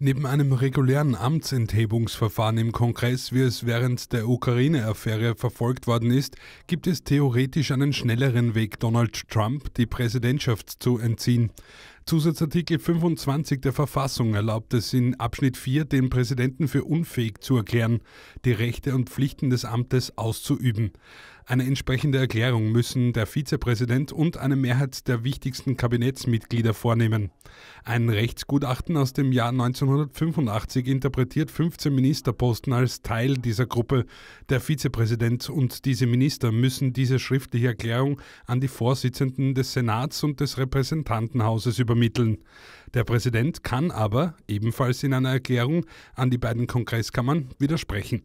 Neben einem regulären Amtsenthebungsverfahren im Kongress, wie es während der Ukraine-Affäre verfolgt worden ist, gibt es theoretisch einen schnelleren Weg, Donald Trump die Präsidentschaft zu entziehen. Zusatzartikel 25 der Verfassung erlaubt es in Abschnitt 4, den Präsidenten für unfähig zu erklären, die Rechte und Pflichten des Amtes auszuüben. Eine entsprechende Erklärung müssen der Vizepräsident und eine Mehrheit der wichtigsten Kabinettsmitglieder vornehmen. Ein Rechtsgutachten aus dem Jahr 1985 interpretiert 15 Ministerposten als Teil dieser Gruppe. Der Vizepräsident und diese Minister müssen diese schriftliche Erklärung an die Vorsitzenden des Senats und des Repräsentantenhauses übermitteln übermitteln. Der Präsident kann aber, ebenfalls in einer Erklärung, an die beiden Kongresskammern widersprechen.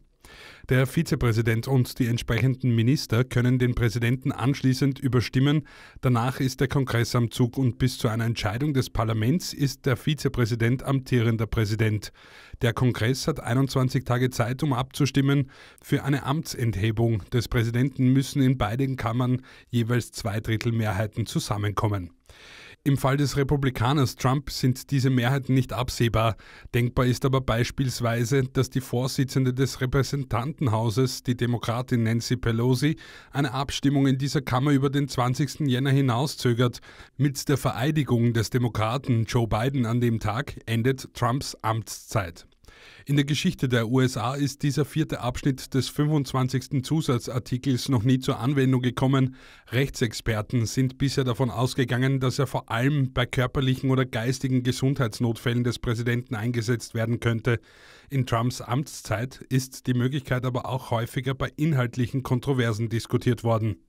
Der Vizepräsident und die entsprechenden Minister können den Präsidenten anschließend überstimmen. Danach ist der Kongress am Zug und bis zu einer Entscheidung des Parlaments ist der Vizepräsident amtierender Präsident. Der Kongress hat 21 Tage Zeit, um abzustimmen. Für eine Amtsenthebung des Präsidenten müssen in beiden Kammern jeweils zwei Drittel Mehrheiten zusammenkommen. Im Fall des Republikaners Trump sind diese Mehrheiten nicht absehbar. Denkbar ist aber beispielsweise, dass die Vorsitzende des Repräsentantenhauses, die Demokratin Nancy Pelosi, eine Abstimmung in dieser Kammer über den 20. Jänner hinauszögert. Mit der Vereidigung des Demokraten Joe Biden an dem Tag endet Trumps Amtszeit. In der Geschichte der USA ist dieser vierte Abschnitt des 25. Zusatzartikels noch nie zur Anwendung gekommen. Rechtsexperten sind bisher davon ausgegangen, dass er vor allem bei körperlichen oder geistigen Gesundheitsnotfällen des Präsidenten eingesetzt werden könnte. In Trumps Amtszeit ist die Möglichkeit aber auch häufiger bei inhaltlichen Kontroversen diskutiert worden.